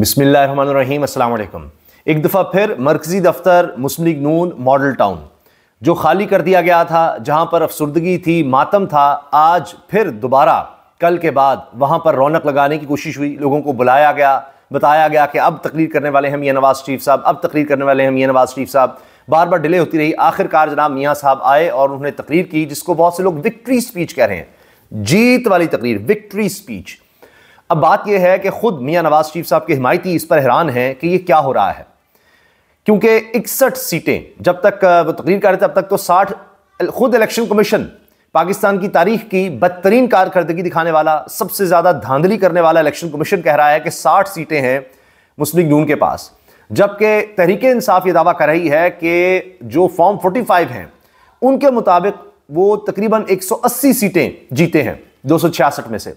बिसमीम् अल्लाम एक दफ़ा फिर मरकज़ी दफ्तर मुस्लिम लीग नून मॉडल टाउन जो खाली कर दिया गया था जहाँ पर अफसरदगी थी मातम था आज फिर दोबारा कल के बाद वहाँ पर रौनक लगाने की कोशिश हुई लोगों को बुलाया गया बताया गया कि अब तकरीर करने वाले हैं मियाँ नवाज़ शरीफ साहब अब तकरीर करने वाले हैं मियाँ नवाज़ शरीफ साहब बार बार डिले होती रही आखिरकार जनाब मियाँ साहब आए और उन्होंने तकरीर की जिसको बहुत से लोग विक्ट्री स्पीच कह रहे हैं जीत वाली तकरीर विक्ट्री स्पीच अब बात यह है कि ख़ुद मियाँ नवाज़ शरीफ साहब के हिमायती इस पर हैरान हैं कि ये क्या हो रहा है क्योंकि इकसठ सीटें जब तक वो तकरीर कर रहे थे अब तक तो साठ खुद इलेक्शन कमीशन पाकिस्तान की तारीख की बदतरीन कारकर्दगी दिखाने वाला सबसे ज़्यादा धांधली करने वाला इलेक्शन कमीशन कह रहा है कि साठ सीटें हैं मुस्लिम लीग नून के पास जबकि तहरीक इंसाफ ये दावा कर रही है कि जो फॉर्म फोर्टी फाइव हैं उनके मुताबिक वो तकरीबन एक सौ अस्सी सीटें जीते हैं दो सौ छियासठ में से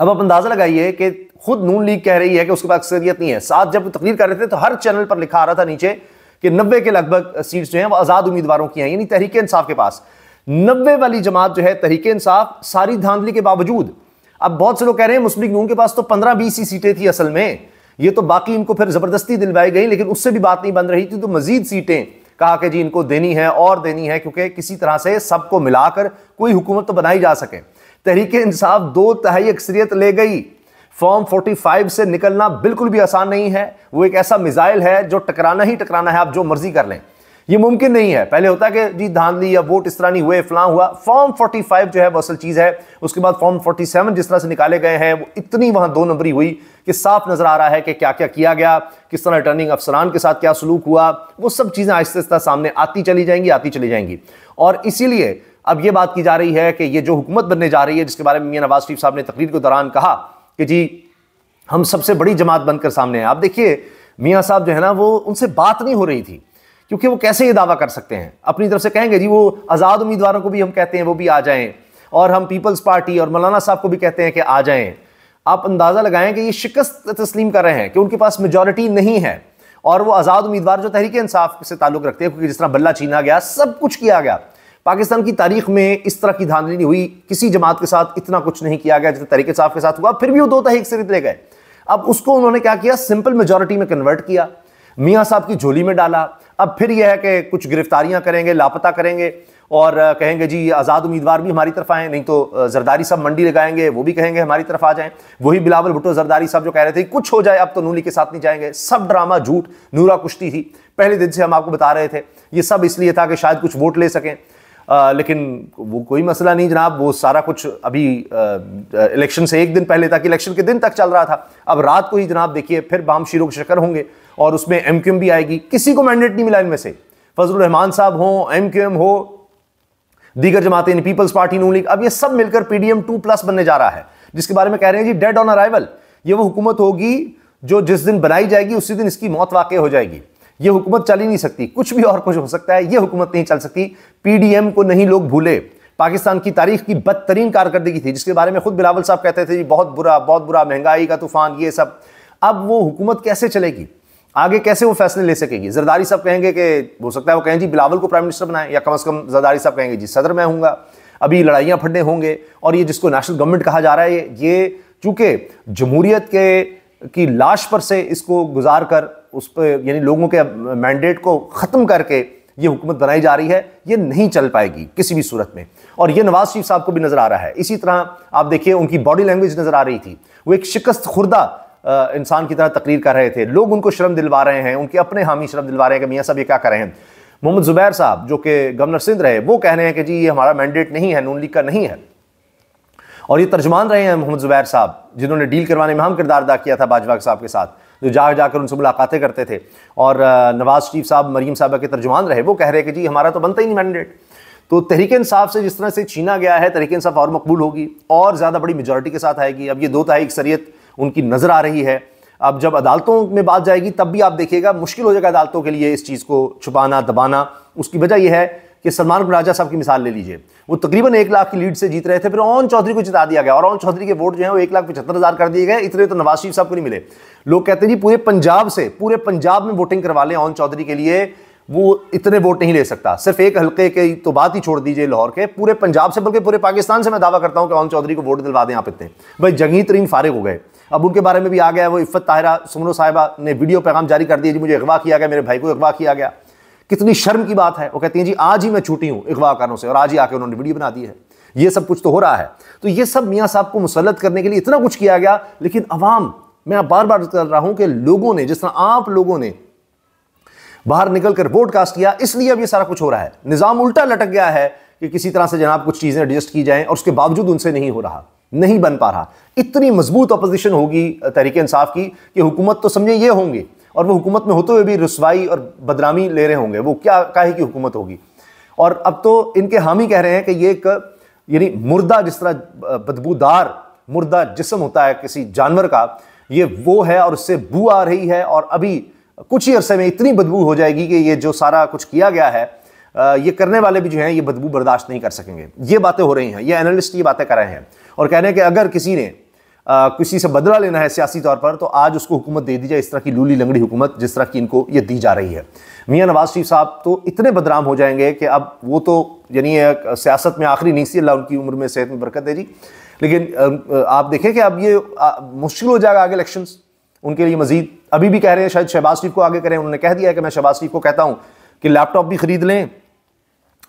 अब आप अंदाजा लगाइए कि खुद नून लीग कह रही है कि उसके पास अक्सरियत नहीं है साथ जब तकरीर कर रहे थे तो हर चैनल पर लिखा आ रहा था नीचे कि नब्बे के लगभग सीट्स जो हैं वो आज़ाद उम्मीदवारों की हैं यानी तहरीक इंसाफ के पास नब्बे वाली जमात जो है तहरीक इंसाफ सारी धांधली के बावजूद अब बहुत से लोग कह रहे हैं मुस्लिम नून के पास तो पंद्रह बीस ही सीटें थी असल में ये तो बाकी इनको फिर ज़बरदस्ती दिलवाई गई लेकिन उससे भी बात नहीं बन रही थी तो मजीद सीटें कहा कि जी इनको देनी है और देनी है क्योंकि किसी तरह से सबको मिलाकर कोई हुकूमत तो बनाई जा सके तहरीक इंसाफ दो तहाई अक्सरियत ले गई फॉर्म 45 से निकलना बिल्कुल भी आसान नहीं है वो एक ऐसा मिज़ाइल है जो टकराना ही टकराना है आप जो मर्जी कर लें ये मुमकिन नहीं है पहले होता कि जी धांधली या वोट इस तरह नहीं हुए फलां हुआ फॉर्म 45 जो है वो असल चीज़ है उसके बाद फॉर्म 47 जिस तरह से निकाले गए हैं वो इतनी वहां दो नंबरी हुई कि साफ नजर आ रहा है कि क्या क्या किया गया किस तरह रिटर्निंग अफसरान के साथ क्या सलूक हुआ वो सब चीज़ें आहिस्ता आहिस्ता सामने आती चली जाएंगी आती चली जाएंगी और इसीलिए अब ये बात की जा रही है कि ये जो हुकूमत बनने जा रही है जिसके बारे में मियाँ नवाज शरीफ साहब ने तकरीर के दौरान कहा कि जी हम सबसे बड़ी जमात बनकर सामने आए आप देखिए मियाँ साहब जो है ना वो उनसे बात नहीं हो रही थी क्योंकि वो कैसे ये दावा कर सकते हैं अपनी तरफ से कहेंगे जी वो आज़ाद उम्मीदवारों को भी हम कहते हैं वो भी आ जाएं और हम पीपल्स पार्टी और मौलाना साहब को भी कहते हैं कि आ जाएं आप अंदाज़ा लगाएं कि ये शिकस्त तस्लीम कर रहे हैं कि उनके पास मेजॉरिटी नहीं है और वो आज़ाद उम्मीदवार जो तहरीक इंसाफ से ताल्लुक़ रखते हैं क्योंकि जिस तरह बल्ला छीना गया सब कुछ किया गया पाकिस्तान की तारीख में इस तरह की धांधली नहीं हुई किसी जमात के साथ इतना कुछ नहीं किया गया जितना तरीके साहब के साथ हुआ फिर भी वो दो तहक से निकले गए अब उसको उन्होंने क्या किया सिंपल मेजोरिटी में कन्वर्ट किया मियाँ साहब की झोली में डाला अब फिर यह है कि कुछ गिरफ्तारियां करेंगे लापता करेंगे और कहेंगे जी आज़ाद उम्मीदवार भी हमारी तरफ आए नहीं तो जरदारी साहब मंडी लगाएंगे वो भी कहेंगे हमारी तरफ आ जाएं वही बिलावल भुट्टो जरदारी साहब जो कह रहे थे कुछ हो जाए अब तो नूली के साथ नहीं जाएंगे सब ड्रामा झूठ नूरा कुश्ती थी पहले दिन से हम आपको बता रहे थे ये सब इसलिए था कि शायद कुछ वोट ले सकें लेकिन वो कोई मसला नहीं जनाब वो सारा कुछ अभी इलेक्शन से एक दिन पहले तक इलेक्शन के दिन तक चल रहा था अब रात को ही जनाब देखिए फिर बाम शीरो शकर होंगे और उसमें एम क्यू एम भी आएगी किसी को मैंडेट नहीं मिला इनमें से फजल रहमान साहब हो एम क्यू एम हो दीगर जमातें इन पीपल्स पार्टी नू लीग अब ये सब मिलकर पीडीएम टू प्लस बनने जा रहा है जिसके बारे में कह रहे हैं जी डेड ऑन अराइवल ये वो हुकूमत होगी जो जिस दिन बनाई जाएगी उसी दिन इसकी मौत वाक़ हो जाएगी ये हुकूमत चल ही नहीं सकती कुछ भी और कुछ हो सकता है ये हुकूमत नहीं चल सकती पीडीएम को नहीं लोग भूले पाकिस्तान की तारीख की बदतरीन कारकर्दगी थी जिसके बारे में खुद बिलावल साहब कहते थे जी बहुत बुरा बहुत बुरा महंगाई का तूफान ये सब अब वो हुकूमत कैसे चलेगी आगे कैसे वो फैसले ले सकेगी जरदारी साहब कहेंगे कि हो सकता है वो कहें जी बिलावल को प्राइम मिनिस्टर बनाएं या कम अज़ कम जरदारी साहब कहेंगे जी सदर में हूँगा अभी लड़ाइयाँ फटने होंगे और ये जिसको नेशनल गवर्नमेंट कहा जा रहा है ये चूँकि जमहूरीत के की लाश पर से इसको गुजार कर उस पर यानी लोगों के मैंडेट को ख़त्म करके ये हुकूमत बनाई जा रही है ये नहीं चल पाएगी किसी भी सूरत में और ये नवाज शरीफ साहब को भी नज़र आ रहा है इसी तरह आप देखिए उनकी बॉडी लैंग्वेज नज़र आ रही थी वो एक शिकस्त खुर्दा इंसान की तरह तकरीर कर रहे थे लोग उनको शर्म दिलवा रहे हैं उनके अपने हामी शर्म दिलवा रहे हैं कि मियाँ साहब ये क्या कर रहे हैं मोहम्मद जुबैर साहब जो कि गवर्नर सिंध रहे वो कह रहे हैं कि जी ये हमारा मैंडेट नहीं है नून लीग का नहीं है और ये तर्जमान रहे हैं मोहम्मद जुबैर साहब जिन्होंने डील करवाने में अहम किरदार अदा किया था बाजवा साहब के साथ जो जा जाकर उनसे मुलाकातें करते थे और नवाज़ शरीफ साहब मरीम साहबा के तर्जुमान रहे वो कह रहे कि जी हमारा तो बनता ही नहीं मैंडेट तो तहरीक इंसाफ से जिस तरह से छीना गया है तहरीक इंसाफ और मकबूल होगी और ज़्यादा बड़ी मेजोरिटी के साथ आएगी अब ये दो तहाई अक्सरियत उनकी नज़र आ रही है अब जब अदालतों में बात जाएगी तब भी आप देखिएगा मुश्किल हो जाएगा अदालतों के लिए इस चीज़ को छुपाना दबाना उसकी वजह यह है कि सलमान राजा साहब की मिसाल ले लीजिए वो तकरीबन एक लाख की लीड से जीत रहे थे फिर ओन चौधरी को जिता दिया गया और ओन चौधरी के वोट जो है वो एक लाख पचहत्तर हज़ार कर दिए गए इतने तो नवाज शरीफ साहब को नहीं मिले लोग कहते हैं जी पूरे पंजाब से पूरे पंजाब में वोटिंग करवा लें ओन चौधरी के लिए वो इतने वोट नहीं ले सकता सिर्फ एक हल्के की तो बात ही छोड़ दीजिए लाहौर के पूरे पंजाब से बल्कि पूरे पाकिस्तान से मैं दावा करता हूँ कि ओन चौधरी को वोट दिलवा दें आप इतने भाई जंगी तरीन फारिग हो गए अब उनके बारे में भी आ गया वो इफ़त ताहरा सुमनो साहिबा ने वीडियो पैगाम जारी कर दिया जी मुझे अगवा किया गया मेरे भाई को अगवा किया गया कितनी शर्म की बात है वो कहती हैं जी आज ही मैं छूटी हूँ अगवाकारों से और आज ही आके उन्होंने वीडियो बना दी है ये सब कुछ तो हो रहा है तो ये सब मियाँ साहब को मुसलत करने के लिए इतना कुछ किया गया लेकिन अवाम मैं आप बार बार कर रहा हूं कि लोगों ने जिस तरह आप लोगों ने बाहर निकलकर वोट कास्ट किया इसलिए अब ये सारा कुछ हो रहा है निज़ाम उल्टा लटक गया है कि किसी तरह से जनाब कुछ चीज़ें एडजस्ट की जाएं और उसके बावजूद उनसे नहीं हो रहा नहीं बन पा रहा इतनी मजबूत अपोजिशन होगी तहरीक इंसाफ की कि हुकूमत तो समझे ये होंगे और वो हुकूमत में होते हुए भी रसवाई और बदनामी ले रहे होंगे वो क्या काहे की हुकूमत होगी और अब तो इनके हामी कह रहे हैं कि ये एक यानी मुर्दा जिस तरह बदबूदार मुर्दा जिसम होता है किसी जानवर का ये वो है और उससे बू आ रही है और अभी कुछ ही अरसे में इतनी बदबू हो जाएगी कि ये जो सारा कुछ किया गया है ये करने वाले भी जो हैं ये बदबू बर्दाश्त नहीं कर सकेंगे ये बातें हो रही हैं ये एनालिस्ट ये बातें कर रहे हैं और कह रहे हैं कि अगर किसी ने किसी से बदला लेना है सियासी तौर पर तो आज उसको हुकूमत दे दी जाए इस तरह की लूली लंगड़ी हुकूमत जिस तरह की इनको ये दी जा रही है मियाँ नवाज शरीफ साहब तो इतने बदनाम हो जाएंगे कि अब वो तो यानी सियासत में आखिरी नहीं सी अल्लाह उनकी उम्र में सेहत में बरकत दे जी लेकिन आप देखें कि अब ये मुश्किल हो जाएगा आगे इलेक्शन उनके लिए मजीद अभी भी कह रहे हैं शायद शहबाज शरीफ को आगे करें उन्होंने कह दिया है कि मैं शहबाज शरीफ को कहता हूँ कि लैपटॉप भी खरीद लें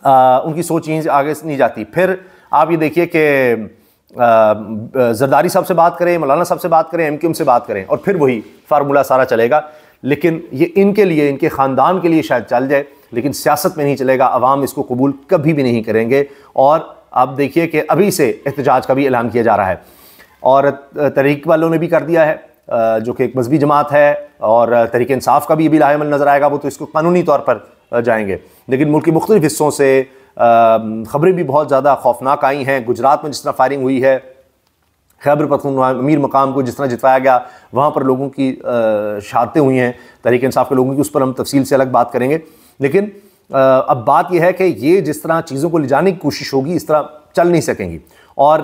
आ, उनकी सोच यहीं आगे नहीं जाती फिर आप ये देखिए कि जरदारी साहब से बात करें मौलाना साहब से बात करें एम से बात करें और फिर वही फार्मूला सारा चलेगा लेकिन ये इनके लिए इनके ख़ानदान के लिए शायद चल जाए लेकिन सियासत में नहीं चलेगा आवाम इसको कबूल कभी भी नहीं करेंगे और आप देखिए कि अभी से एहतजाज का भी ऐलान किया जा रहा है और तहरीक वालों ने भी कर दिया है जो कि एक मजहबी जमात है और तरीक़ानसाफ़ का भी अभी लाहेमल नज़र आएगा वो तो इसको कानूनी तौर पर जाएंगे लेकिन मुल्क के मुख्तलिफ हिस्सों से ख़बरें भी बहुत ज़्यादा खौफनाक आई हैं गुजरात में जिस तरह फायरिंग हुई है खैबर पखन अमीर मकाम को जिस तरह जितवाया गया वहाँ पर लोगों की शहादतें हुई हैं तहरीक इंसाफ के लोगों की उस पर हम तफसील से अलग बात करेंगे लेकिन अब बात यह है कि ये जिस तरह चीज़ों को ले जाने की कोशिश होगी इस तरह चल नहीं सकेंगी और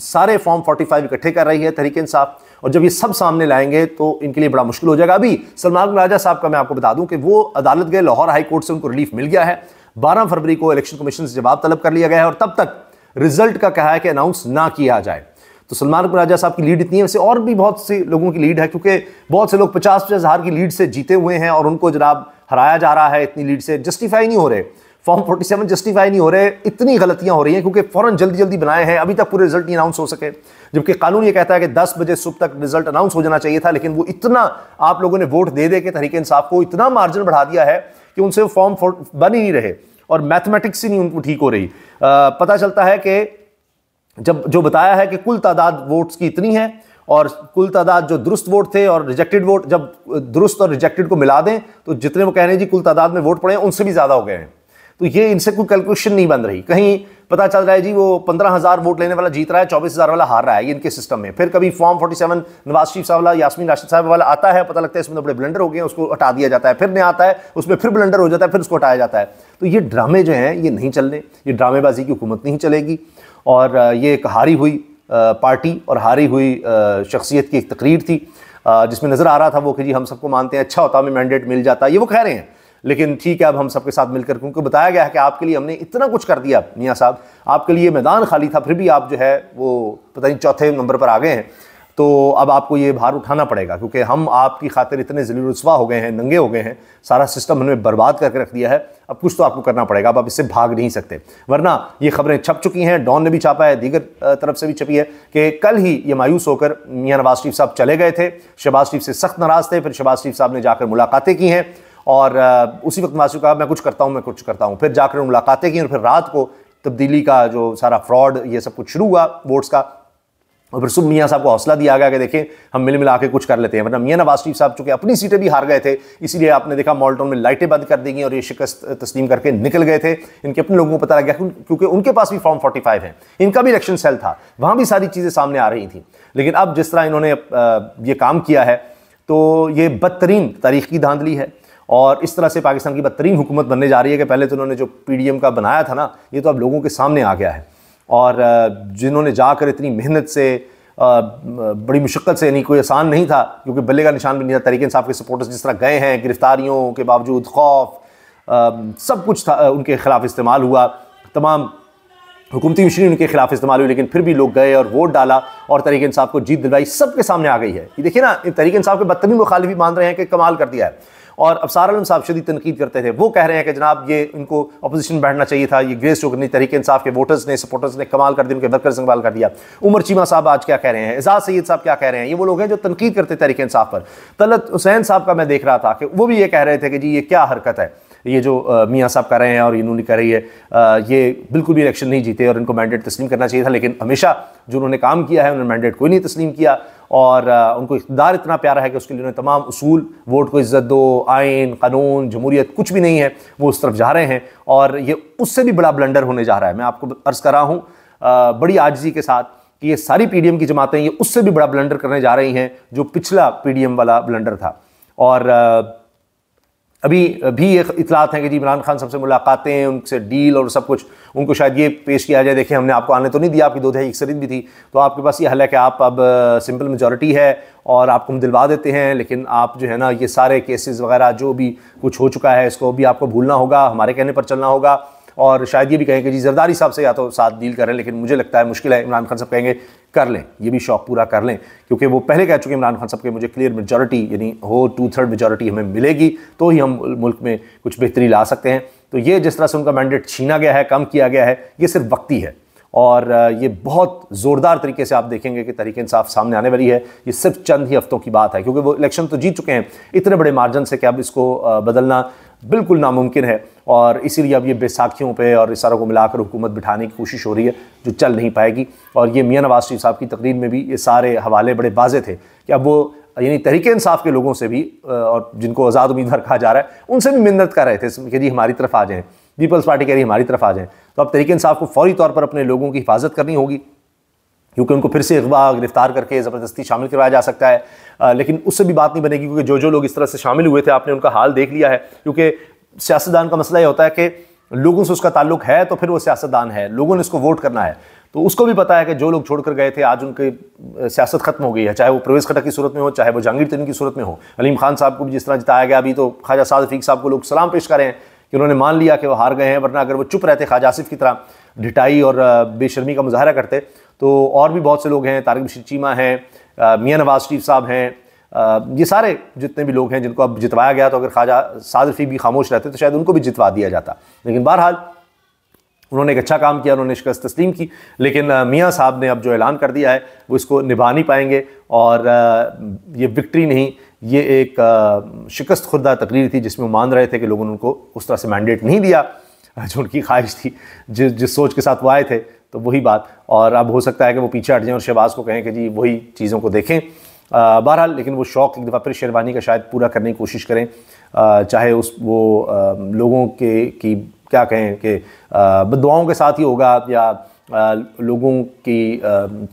सारे फॉर्म 45 इकट्ठे कर रही है तहरीक इंसाफ और जब ये सब सामने लाएंगे तो इनके लिए बड़ा मुश्किल हो जाएगा अभी सलमान राजा साहब का मैं आपको बता दूं कि वो अदालत गए लाहौर हाई कोर्ट से उनको रिलीफ मिल गया है 12 फरवरी को इलेक्शन कमीशन से जवाब तलब कर लिया गया है और तब तक रिजल्ट का कहा है कि अनाउंस ना किया जाए तो सलमान राजा साहब की लीड इतनी है वैसे और भी बहुत से लोगों की लीड है क्योंकि बहुत से लोग पचास पचास हज़ार की लीड से जीते हुए हैं और उनको जनाब हराया जा रहा है इतनी लीड से जस्टिफाई नहीं हो रहे फॉर्म फोर्टी सेवन जस्टिफाई नहीं हो रहे इतनी गलतियां हो रही हैं क्योंकि फौरन जल्दी जल्दी बनाए हैं अभी तक पूरे रिजल्ट नहीं अनाउंस हो सके जबकि कानून ये कहता है कि 10 बजे सुबह तक रिजल्ट अनाउंस हो जाना चाहिए था लेकिन वो इतना आप लोगों ने वोट दे दे के तरीके इंसाफ को इतना मार्जिन बढ़ा दिया है कि उनसे वो फॉर्म बन ही नहीं रहे और मैथमेटिक्स ही नहीं उनको ठीक हो रही आ, पता चलता है कि जब जो बताया है कि कुल तादाद वोट्स की इतनी है और कुल तादाद जो दुरुस्त वोट थे और रिजेक्टेड वोट जब दुरुस्त और रिजेक्टेड को मिला दें तो जितने वो कह रहे हैं जी कुल तादाद में वोट पड़े उनसे भी ज़्यादा हो गए हैं तो ये इनसे कोई कैलकुलेशन नहीं बन रही कहीं पता चल रहा है जी वो पंद्रह हज़ार वोट लेने वाला जीत रहा है चौबीस हज़ार वाला हार रहा है इनके सिस्टम में फिर कभी form forty seven Nawaz Sharif साहब वाला यासमीन राशिद साहब वाला आता है पता लगता है इसमें तो बड़े ब्लेंडर हो गए उसको हटा दिया जाता है फिर नहीं आता है उसमें फिर ब्लेंडर हो जाता है फिर उसको हटाया जाता है तो ये ड्रामे जो हैं ये नहीं चलने ये ड्रामेबाजी की हुकूमत नहीं चलेगी और ये एक हारी हुई पार्टी और हारी हुई शख्सियत की एक तकरीर थी जिसमें नज़र आ रहा था वो कि जी हम सबको मानते हैं अच्छा होता हमें मैंडेट मिल जाता है ये वो कह रहे हैं लेकिन ठीक है अब हम सबके साथ मिलकर क्योंकि बताया गया है कि आपके लिए हमने इतना कुछ कर दिया मियाँ साहब आपके लिए मैदान खाली था फिर भी आप जो है वो पता नहीं चौथे नंबर पर आ गए हैं तो अब आपको ये भार उठाना पड़ेगा क्योंकि हम आपकी खातिर इतने जिली रसवा हो गए हैं नंगे हो गए हैं सारा सिस्टम हमने बर्बाद करके रख दिया है अब कुछ तो आपको करना पड़ेगा अब आप इससे भाग नहीं सकते वरना ये खबरें छप चुकी हैं डॉन ने भी छापा है दीगर तरफ से भी छपी है कि कल ही ये मायूस होकर मियाँ नवाज शरीफ साहब चले गए थे शहबाज शरीफ से सख्त नाराज थे फिर शहबाज शरीफ साहब ने जाकर मुलाकातें की हैं और उसी वक्त मासू कहा मैं कुछ करता हूँ मैं कुछ करता हूँ फिर जाकर मुलाकातें की और फिर रात को तब्दीली का जो सारा फ्रॉड ये सब कुछ शुरू हुआ वोट्स का और फिर सुब मियाँ साहब को हौसला दिया गया कि देखें हम मिल मिला के कुछ कर लेते हैं वरना मियाँ नवाज शरीफ साहब चूंकि अपनी सीटें भी हार गए थे इसीलिए आपने देखा मॉलटाउन में लाइटें बंद कर दी गई और ये शिकस्त तस्लीम करके निकल गए थे इनके अपने लोगों को पता लग गया क्योंकि उनके पास भी फॉर्म फोर्टी फाइव है इनका भी इलेक्शन सेल था वहाँ भी सारी चीज़ें सामने आ रही थी लेकिन अब जिस तरह इन्होंने ये काम किया है तो ये बदतरीन तारीख की धांधली है और इस तरह से पाकिस्तान की बदतरीन हुकूमत बनने जा रही है कि पहले तो उन्होंने जो पी का बनाया था ना ये तो अब लोगों के सामने आ गया है और जिन्होंने जाकर इतनी मेहनत से बड़ी मुशक्क़त से यानी कोई आसान नहीं था क्योंकि बल्ले का निशान भी नहीं था तरीके साहब के सपोर्टर्स जिस तरह गए हैं गिरफ्तारियों के बावजूद खौफ सब कुछ था उनके ख़िलाफ़ इस्तेमाल हुआ तमाम हुकूमती मशीन उनके खिलाफ इस्तेमाल हुई लेकिन फिर भी लोग गए और वोट डाला और तरीके साहब को जीत दिलवाई सबके सामने आ गई है ये देखिए ना तरीके साहब के बदतमी मुखालिफी मान रहे हैं कि कमाल कर दिया है और अफसार आलम साहब शदी तनकीद करते थे वो कह रहे हैं कि जनाब ये इनको अपोजिशन बैठना चाहिए था ये ग्रेस होकर तरीके इंसाफ के वोटर्स ने सपोर्टर्स ने कमाल कर दिया उनके वर्कर्स ने कमाल कर दिया उमर चीमा साहब आज क्या कह रहे हैं एजाज सैद साहब क्या कह रहे हैं ये वो लोग हैं जो तनकीद करते तरीके इंसाफ पर तलत हुसैन साहब का मैं देख रहा था कि वो भी ये कह रहे थे कि जी ये क्या हरकत है ये जो मियाँ साहब कह रहे हैं और इन्होंने कह रही है आ, ये बिल्कुल भी इलेक्शन नहीं जीते और इनको मैंडेट तस्लीम करना चाहिए था लेकिन हमेशा जो उन्होंने काम किया है उन्होंने मैंडेट कोई नहीं तस्लीम किया और उनको इकदार इतना प्यारा है कि उसके लिए उन्हें तमाम असूल वोट को इज़्ज़त दो आइन कानून जमहूरियत कुछ भी नहीं है वो उस तरफ जा रहे हैं और ये उससे भी बड़ा ब्लंडर होने जा रहा है मैं आपको अर्ज़ कर रहा हूँ बड़ी आजजी के साथ कि ये सारी पी की जमातें ये उससे भी बड़ा ब्लंडर करने जा रही हैं जो पिछला पी वाला ब्लंडर था और अभी भी ये इतलात हैं कि जी इमरान खान सबसे मुलाकातें उनसे डील और सब कुछ उनको शायद ये पेश किया जाए देखें हमने आपको आने तो नहीं दिया आपकी दो दहाई अक्सरित भी थी तो आपके पास ये हल है कि आप अब सिंपल मेजोरिटी है और आपको हम दिलवा देते हैं लेकिन आप जो है ना ये सारे केसेस वगैरह जो भी कुछ हो चुका है इसको भी आपको भूलना होगा हमारे कहने पर चलना होगा और शायद ये भी कहेंगे जी जरदारी साहब से या तो साथ डील करें लेकिन मुझे लगता है मुश्किल है इमरान खान साहब कहेंगे कर लें ये भी शौक पूरा कर लें क्योंकि वो पहले कह चुके इमरान खान साहब के मुझे क्लियर मेजोरिटी यानी हो टू थर्ड मेजोरिटी हमें मिलेगी तो ही हम मुल्क में कुछ बेहतरी ला सकते हैं तो ये जिस तरह से उनका मैंडेट छीना गया है कम किया गया है ये सिर्फ वक्ती है और ये बहुत ज़ोरदार तरीके से आप देखेंगे कि तरीके इंसाफ सामने आने वाली है ये सिर्फ चंद ही हफ्तों की बात है क्योंकि वो इलेक्शन तो जीत चुके हैं इतने बड़े मार्जिन से कि अब इसको बदलना बिल्कुल नामुमकिन है और इसीलिए अब ये बेसाखियों पे और इस सारों को मिलाकर हुकूमत बिठाने की कोशिश हो रही है जो चल नहीं पाएगी और ये मियाँ नवाज शरीफ साहब की तकरीर में भी ये सारे हवाले बड़े वाजे थे कि अब वो यानी तरीके इंसाफ के लोगों से भी और जिनको आज़ाद उम्मीदवार कहा जा रहा है उनसे भी मिन्नत कर रहे थे कि जी हमारी तरफ आ जाएँ पीपल्स पार्टी कह रही हमारी तरफ आ जाएँ तो अब तरीक़े इंसाफ को फौरी तौर पर अपने लोगों की हिफाजत करनी होगी क्योंकि उनको फिर से अगवा गिरफ्तार करके ज़बरदस्ती शामिल करवाया जा सकता है आ, लेकिन उससे भी बात नहीं बनेगी क्योंकि जो जो लोग इस तरह से शामिल हुए थे आपने उनका हाल देख लिया है क्योंकि सियासतदान का मसला ये होता है कि लोगों से उसका ताल्लुक है तो फिर वो सियासतदान है लोगों ने उसको वोट करना है तो उसको भी पता है कि जो लोग छोड़कर गए थे आज उनकी सियासत खत्म हो गई है चाहे वो प्रवेश खटक की सूरत में हो चाहे वो जहांगीर तरीन की सूरत में हो अलीम खान साहब को भी जिस तरह जिताया गया अभी तो ख्वाजा साद रफीक साहब को लोग सलाम पेश करें कि उन्होंने मान लिया कि वो हार गए हैं वरना अगर वो चुप रहते ख्वाजा आसिफ की तरह ढिटाई और बेशर्मी का मुजाहरा करते तो और भी बहुत से लोग हैं तारिक बशीर चीमा हैं मियाँ नवाज शरीफ साहब हैं ये सारे जितने भी लोग हैं जिनको अब जितवाया गया तो अगर ख्वाजा साद रफी भी खामोश रहते तो शायद उनको भी जितवा दिया जाता लेकिन बहरहाल उन्होंने एक अच्छा काम किया उन्होंने शिकस्त तस्लीम की लेकिन मियाँ साहब ने अब जो ऐलान कर दिया है वो इसको निभा नहीं पाएंगे और ये विक्ट्री नहीं ये एक शिकस्त खुर्दा तकरीर थी जिसमें वो मान रहे थे कि लोगों ने उनको उस तरह से मैंडेट नहीं दिया जो उनकी ख्वाहिश थी जिस जिस सोच के साथ वो आए थे तो वही बात और अब हो सकता है कि वो पीछे हट जाएं और शहबाज को कहें कि जी वही चीज़ों को देखें बहरहाल लेकिन वो शौक़ एक दफ़ा फिर शेरवानी का शायद पूरा करने की कोशिश करें आ, चाहे उस वो आ, लोगों के की क्या कहें कि बदवाओं के साथ ही होगा या आ, लोगों की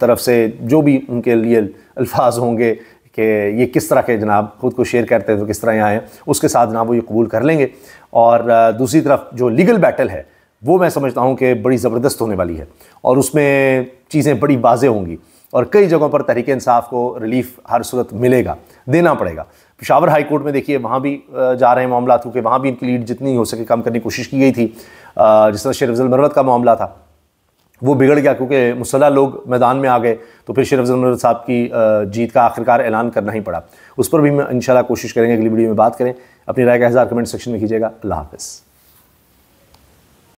तरफ से जो भी उनके लिए अल्फाज होंगे कि ये किस तरह के जनाब खुद को शेयर करते हैं तो किस तरह यहाँ हैं उसके साथ जनाब वो ये कबूल कर लेंगे और दूसरी तरफ जो लीगल बैटल है वो मैं समझता हूँ कि बड़ी ज़बरदस्त होने वाली है और उसमें चीज़ें बड़ी बाजे होंगी और कई जगहों पर तहरीक इंसाफ को रिलीफ हर सूरत मिलेगा देना पड़ेगा पिशावर हाई कोर्ट में देखिए वहाँ भी जा रहे हैं मामला क्योंकि वहाँ भी इनकी लीड जितनी हो सके कम करने की कोशिश की गई थी जिस तरह शेर मरवत का मामला था वो बिगड़ गया क्योंकि मुसलह लोग मैदान में आ गए तो फिर शेर मरवत साहब की जीत का आखिरकार ऐलान करना ही पड़ा उस पर भी हम इन कोशिश करेंगे अगली वीडियो में बात करें अपनी राय का हज़ार कमेंट सेक्शन में कीजिएगा अल्लाह हाफ़